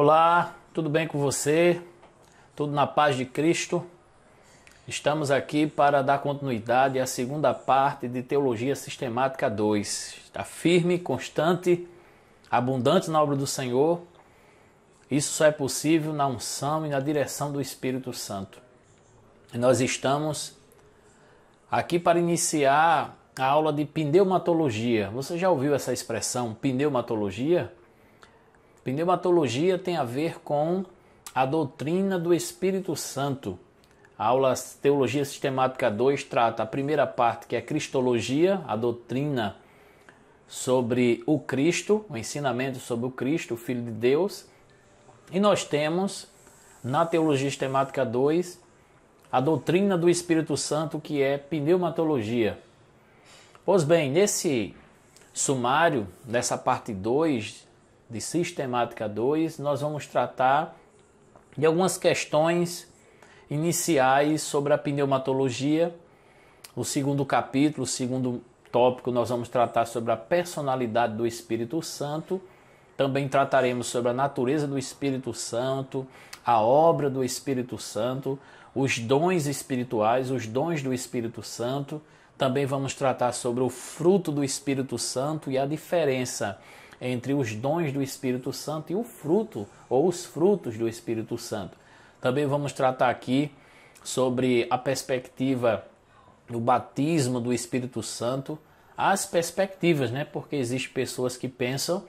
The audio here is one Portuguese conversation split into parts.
Olá, tudo bem com você? Tudo na paz de Cristo? Estamos aqui para dar continuidade à segunda parte de Teologia Sistemática 2. Está firme, constante, abundante na obra do Senhor. Isso só é possível na unção e na direção do Espírito Santo. E nós estamos aqui para iniciar a aula de pneumatologia. Você já ouviu essa expressão pneumatologia? Pneumatologia tem a ver com a doutrina do Espírito Santo. A aula Teologia Sistemática 2 trata a primeira parte, que é Cristologia, a doutrina sobre o Cristo, o ensinamento sobre o Cristo, o Filho de Deus. E nós temos na Teologia Sistemática 2 a doutrina do Espírito Santo, que é pneumatologia. Pois bem, nesse sumário dessa parte 2 de Sistemática 2, nós vamos tratar de algumas questões iniciais sobre a pneumatologia. O segundo capítulo, o segundo tópico, nós vamos tratar sobre a personalidade do Espírito Santo. Também trataremos sobre a natureza do Espírito Santo, a obra do Espírito Santo, os dons espirituais, os dons do Espírito Santo. Também vamos tratar sobre o fruto do Espírito Santo e a diferença entre os dons do Espírito Santo e o fruto ou os frutos do Espírito Santo. Também vamos tratar aqui sobre a perspectiva do batismo do Espírito Santo, as perspectivas, né? Porque existem pessoas que pensam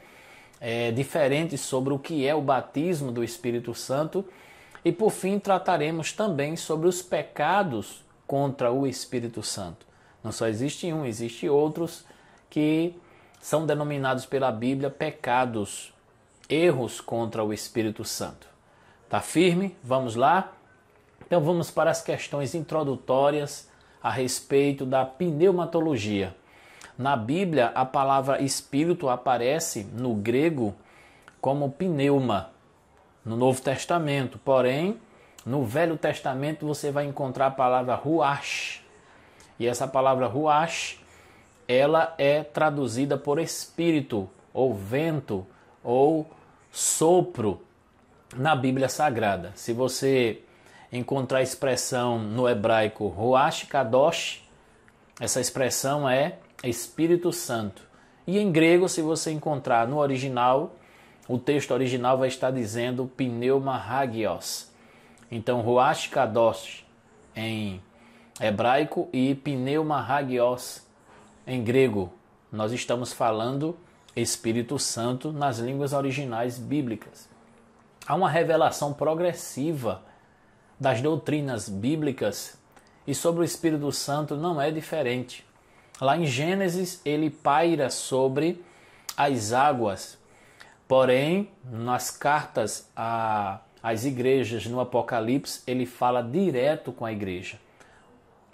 é, diferentes sobre o que é o batismo do Espírito Santo. E por fim, trataremos também sobre os pecados contra o Espírito Santo. Não só existe um, existe outros que são denominados pela Bíblia pecados, erros contra o Espírito Santo. Tá firme? Vamos lá? Então vamos para as questões introdutórias a respeito da pneumatologia. Na Bíblia, a palavra espírito aparece no grego como pneuma no Novo Testamento, porém, no Velho Testamento você vai encontrar a palavra ruach. E essa palavra ruach ela é traduzida por espírito, ou vento, ou sopro na Bíblia Sagrada. Se você encontrar a expressão no hebraico Ruach Kadosh, essa expressão é Espírito Santo. E em grego, se você encontrar no original, o texto original vai estar dizendo Pneuma Hagios. Então, Ruach Kadosh em hebraico e Pneuma Hagios em grego, nós estamos falando Espírito Santo nas línguas originais bíblicas. Há uma revelação progressiva das doutrinas bíblicas e sobre o Espírito Santo não é diferente. Lá em Gênesis, ele paira sobre as águas. Porém, nas cartas às igrejas no Apocalipse, ele fala direto com a igreja.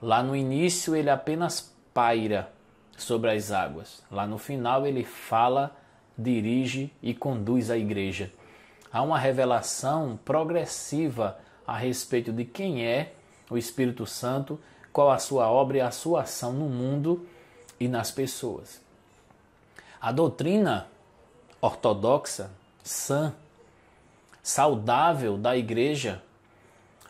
Lá no início, ele apenas paira sobre as águas. Lá no final ele fala, dirige e conduz a igreja. Há uma revelação progressiva a respeito de quem é o Espírito Santo, qual a sua obra e a sua ação no mundo e nas pessoas. A doutrina ortodoxa, sã, saudável da igreja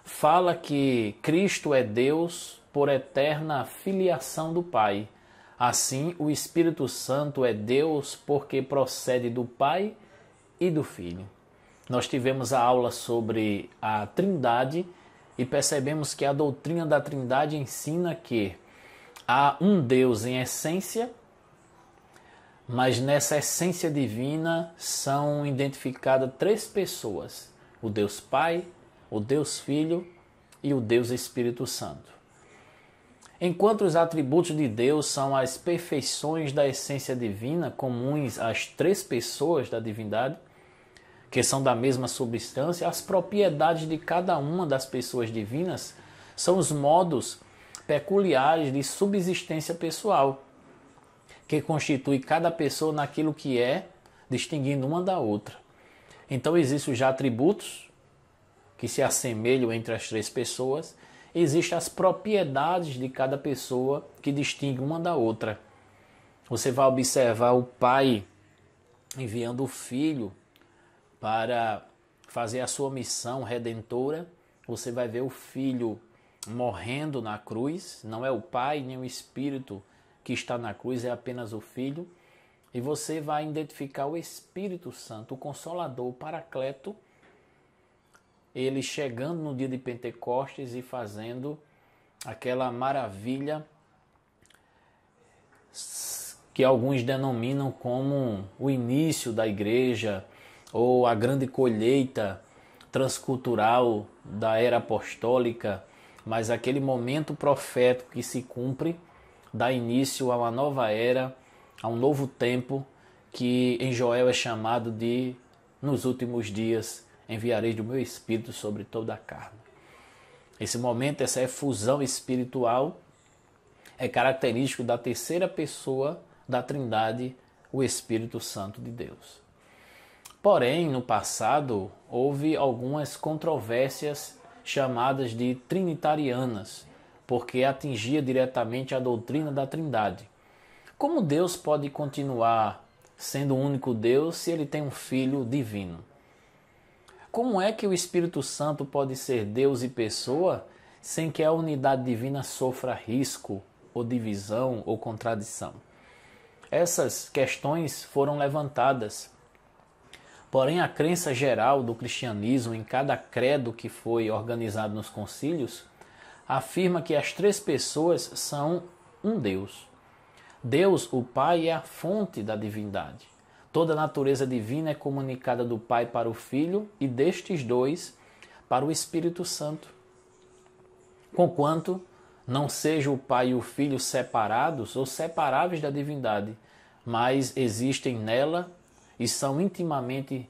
fala que Cristo é Deus por eterna filiação do Pai Assim, o Espírito Santo é Deus porque procede do Pai e do Filho. Nós tivemos a aula sobre a Trindade e percebemos que a doutrina da Trindade ensina que há um Deus em essência, mas nessa essência divina são identificadas três pessoas: o Deus Pai, o Deus Filho e o Deus Espírito Santo. Enquanto os atributos de Deus são as perfeições da essência divina, comuns às três pessoas da divindade, que são da mesma substância, as propriedades de cada uma das pessoas divinas são os modos peculiares de subsistência pessoal, que constitui cada pessoa naquilo que é, distinguindo uma da outra. Então existem já atributos que se assemelham entre as três pessoas existem as propriedades de cada pessoa que distingue uma da outra. Você vai observar o pai enviando o filho para fazer a sua missão redentora. Você vai ver o filho morrendo na cruz, não é o pai nem o espírito que está na cruz, é apenas o filho. E você vai identificar o Espírito Santo, o consolador, o paracleto, ele chegando no dia de Pentecostes e fazendo aquela maravilha que alguns denominam como o início da igreja ou a grande colheita transcultural da era apostólica, mas aquele momento profético que se cumpre dá início a uma nova era, a um novo tempo que em Joel é chamado de nos últimos dias enviarei do meu espírito sobre toda a carne. Esse momento, essa efusão espiritual é característico da terceira pessoa da Trindade, o Espírito Santo de Deus. Porém, no passado, houve algumas controvérsias chamadas de trinitarianas, porque atingia diretamente a doutrina da Trindade. Como Deus pode continuar sendo o único Deus se ele tem um filho divino? Como é que o Espírito Santo pode ser Deus e pessoa sem que a unidade divina sofra risco, ou divisão, ou contradição? Essas questões foram levantadas. Porém, a crença geral do cristianismo em cada credo que foi organizado nos concílios afirma que as três pessoas são um Deus. Deus, o Pai, é a fonte da divindade. Toda a natureza divina é comunicada do Pai para o Filho e destes dois para o Espírito Santo. Conquanto não seja o Pai e o Filho separados ou separáveis da divindade, mas existem nela e são intimamente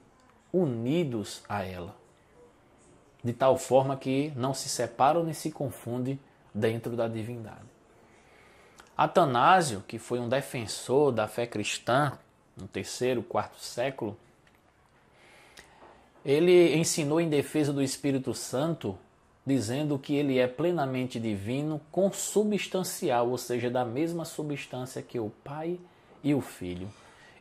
unidos a ela, de tal forma que não se separam nem se confundem dentro da divindade. Atanásio, que foi um defensor da fé cristã, no terceiro, quarto século, ele ensinou em defesa do Espírito Santo, dizendo que ele é plenamente divino, consubstancial, ou seja, da mesma substância que o Pai e o Filho.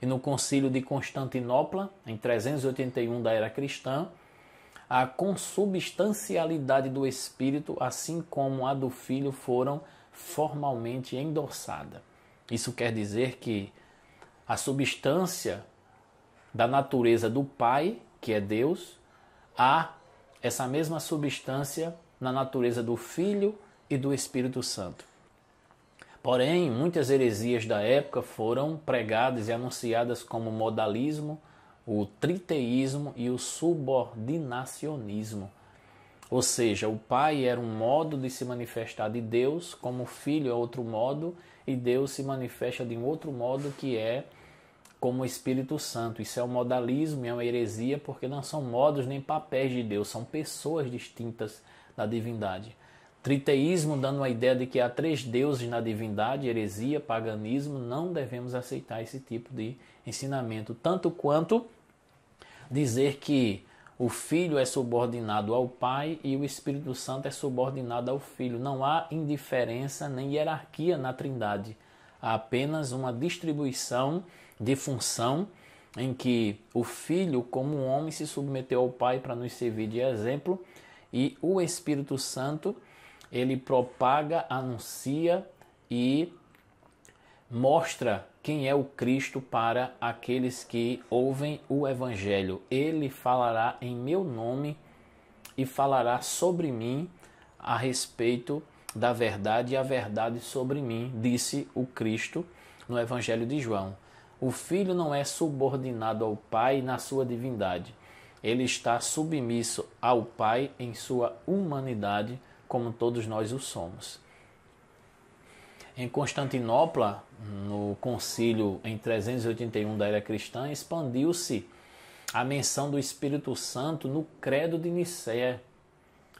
E no Concílio de Constantinopla, em 381 da era cristã, a consubstancialidade do Espírito, assim como a do Filho, foram formalmente endossada. Isso quer dizer que a substância da natureza do Pai, que é Deus, há essa mesma substância na natureza do Filho e do Espírito Santo. Porém, muitas heresias da época foram pregadas e anunciadas como modalismo, o triteísmo e o subordinacionismo. Ou seja, o Pai era um modo de se manifestar de Deus, como o Filho é outro modo, e Deus se manifesta de um outro modo que é como o Espírito Santo. Isso é um modalismo, é uma heresia, porque não são modos nem papéis de Deus, são pessoas distintas da divindade. Triteísmo dando a ideia de que há três deuses na divindade, heresia, paganismo, não devemos aceitar esse tipo de ensinamento, tanto quanto dizer que o Filho é subordinado ao Pai e o Espírito Santo é subordinado ao Filho. Não há indiferença nem hierarquia na Trindade. Há apenas uma distribuição de função em que o Filho, como homem, se submeteu ao Pai para nos servir de exemplo, e o Espírito Santo, ele propaga, anuncia e mostra quem é o Cristo para aqueles que ouvem o Evangelho. Ele falará em meu nome e falará sobre mim a respeito da verdade e a verdade sobre mim, disse o Cristo no Evangelho de João. O filho não é subordinado ao pai na sua divindade. Ele está submisso ao pai em sua humanidade, como todos nós o somos. Em Constantinopla, no concílio em 381 da era cristã, expandiu-se a menção do Espírito Santo no credo de Nicéia,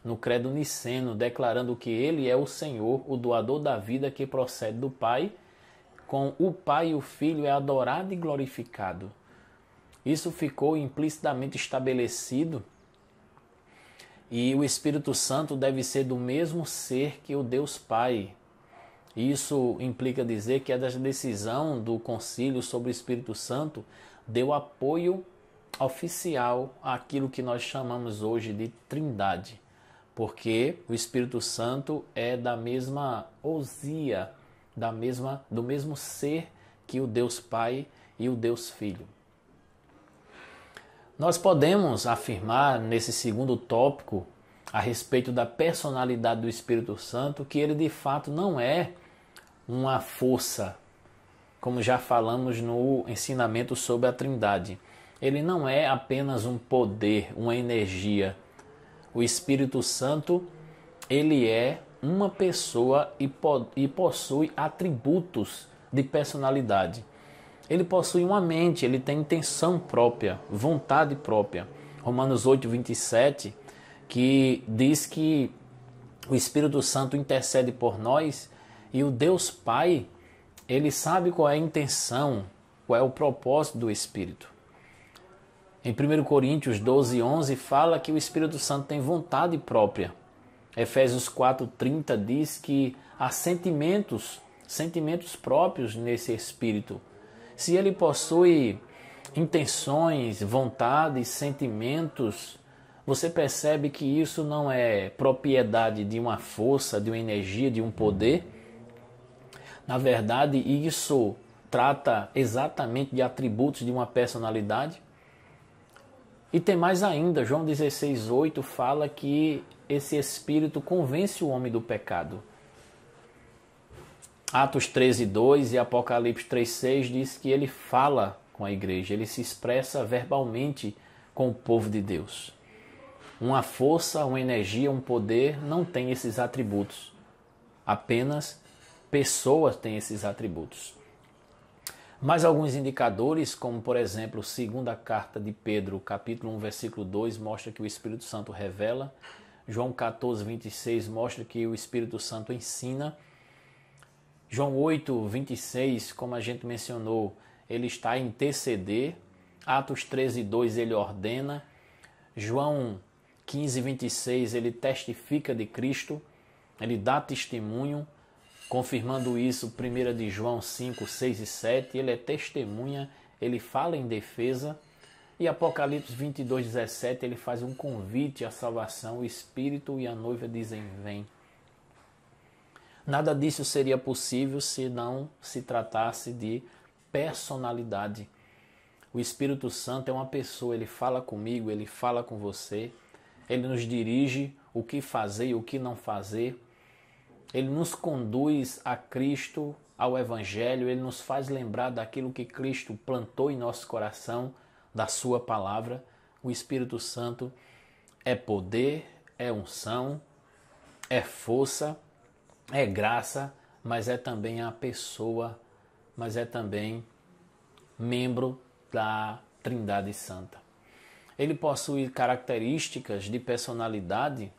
no credo niceno, declarando que ele é o Senhor, o doador da vida que procede do Pai com o Pai e o Filho é adorado e glorificado. Isso ficou implicitamente estabelecido e o Espírito Santo deve ser do mesmo ser que o Deus Pai. Isso implica dizer que é a decisão do concílio sobre o Espírito Santo deu apoio oficial àquilo que nós chamamos hoje de Trindade, porque o Espírito Santo é da mesma ousia da mesma do mesmo ser que o Deus Pai e o Deus Filho. Nós podemos afirmar nesse segundo tópico a respeito da personalidade do Espírito Santo que ele de fato não é uma força, como já falamos no ensinamento sobre a Trindade. Ele não é apenas um poder, uma energia. O Espírito Santo, ele é uma pessoa e, po e possui atributos de personalidade. Ele possui uma mente, ele tem intenção própria, vontade própria. Romanos 8, 27, que diz que o Espírito Santo intercede por nós e o Deus Pai, ele sabe qual é a intenção, qual é o propósito do Espírito. Em 1 Coríntios 12, 11, fala que o Espírito Santo tem vontade própria. Efésios 4:30 diz que há sentimentos, sentimentos próprios nesse espírito. Se ele possui intenções, vontades, sentimentos, você percebe que isso não é propriedade de uma força, de uma energia, de um poder. Na verdade, isso trata exatamente de atributos de uma personalidade. E tem mais ainda, João 16,8 fala que esse espírito convence o homem do pecado. Atos 13, 2 e Apocalipse 3, 6 diz que ele fala com a igreja, ele se expressa verbalmente com o povo de Deus. Uma força, uma energia, um poder não tem esses atributos. Apenas pessoas têm esses atributos. Mas alguns indicadores, como por exemplo, segunda carta de Pedro, capítulo 1, versículo 2, mostra que o Espírito Santo revela João 14, 26 mostra que o Espírito Santo ensina. João 8, 26, como a gente mencionou, ele está a interceder. Atos 13, 2, ele ordena. João 15, 26, ele testifica de Cristo, ele dá testemunho, confirmando isso, 1 João 5, 6 e 7, ele é testemunha, ele fala em defesa. E Apocalipse 22, 17, ele faz um convite à salvação. O Espírito e a noiva dizem: Vem. Nada disso seria possível se não se tratasse de personalidade. O Espírito Santo é uma pessoa, ele fala comigo, ele fala com você, ele nos dirige o que fazer e o que não fazer, ele nos conduz a Cristo, ao Evangelho, ele nos faz lembrar daquilo que Cristo plantou em nosso coração da Sua palavra. O Espírito Santo é poder, é unção, é força, é graça, mas é também a pessoa, mas é também membro da Trindade Santa. Ele possui características de personalidade,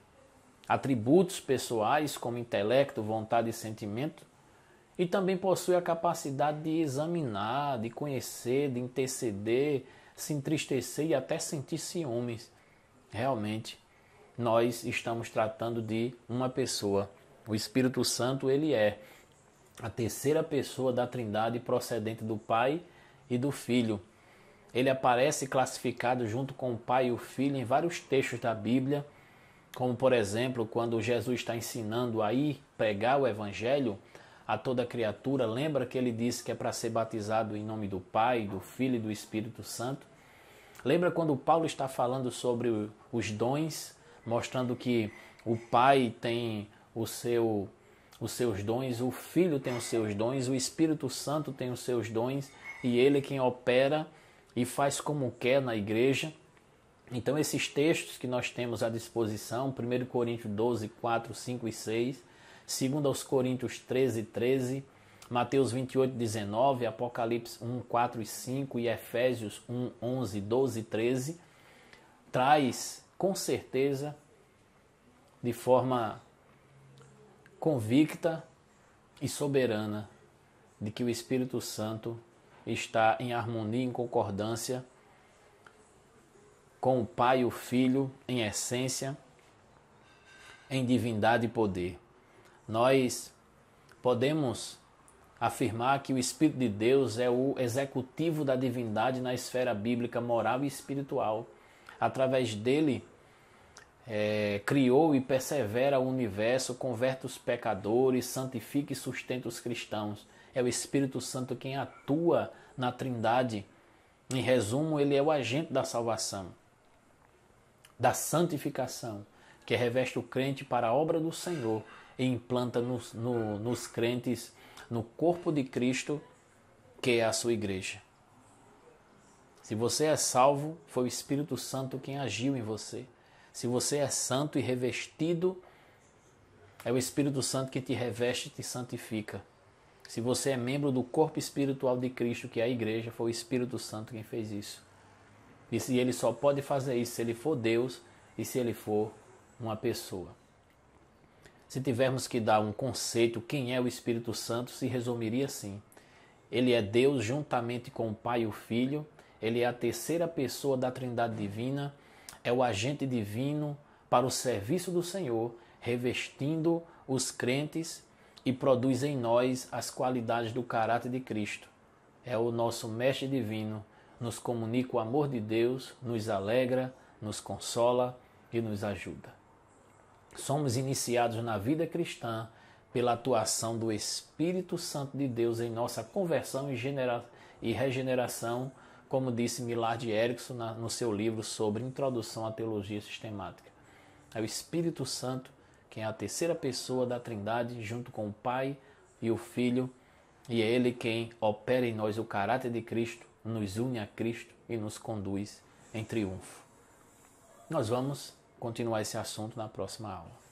atributos pessoais como intelecto, vontade e sentimento, e também possui a capacidade de examinar, de conhecer, de interceder, se entristecer e até sentir ciúmes. Realmente, nós estamos tratando de uma pessoa. O Espírito Santo, ele é a terceira pessoa da Trindade procedente do Pai e do Filho. Ele aparece classificado junto com o Pai e o Filho em vários textos da Bíblia, como por exemplo, quando Jesus está ensinando a ir pregar o Evangelho, a toda criatura. Lembra que ele disse que é para ser batizado em nome do Pai, do Filho e do Espírito Santo? Lembra quando Paulo está falando sobre os dons, mostrando que o Pai tem o seu, os seus dons, o Filho tem os seus dons, o Espírito Santo tem os seus dons e ele é quem opera e faz como quer na igreja. Então, esses textos que nós temos à disposição, 1 Coríntios 12, 4, 5 e 6, segundo aos Coríntios 13, 13, Mateus 28, 19, Apocalipse 1, 4 e 5 e Efésios 1, 11, 12 e 13, traz com certeza, de forma convicta e soberana, de que o Espírito Santo está em harmonia, em concordância com o Pai e o Filho em essência, em divindade e poder nós podemos afirmar que o Espírito de Deus é o executivo da divindade na esfera bíblica, moral e espiritual. Através dele, é, criou e persevera o universo, converte os pecadores, santifica e sustenta os cristãos. É o Espírito Santo quem atua na Trindade. Em resumo, ele é o agente da salvação, da santificação, que reveste o crente para a obra do Senhor e implanta nos, no, nos crentes, no corpo de Cristo, que é a sua igreja. Se você é salvo, foi o Espírito Santo quem agiu em você. Se você é santo e revestido, é o Espírito Santo que te reveste e te santifica. Se você é membro do corpo espiritual de Cristo, que é a igreja, foi o Espírito Santo quem fez isso. E se ele só pode fazer isso se ele for Deus e se ele for uma pessoa. Se tivermos que dar um conceito, quem é o Espírito Santo se resumiria assim: Ele é Deus juntamente com o Pai e o Filho, ele é a terceira pessoa da Trindade Divina, é o agente divino para o serviço do Senhor, revestindo os crentes e produz em nós as qualidades do caráter de Cristo. É o nosso Mestre Divino, nos comunica o amor de Deus, nos alegra, nos consola e nos ajuda somos iniciados na vida cristã pela atuação do Espírito Santo de Deus em nossa conversão e, e regeneração, como disse Millard Erickson na, no seu livro sobre Introdução à Teologia Sistemática. É o Espírito Santo quem é a terceira pessoa da Trindade, junto com o Pai e o Filho, e é Ele quem opera em nós o caráter de Cristo, nos une a Cristo e nos conduz em triunfo. Nós vamos continuar esse assunto na próxima aula.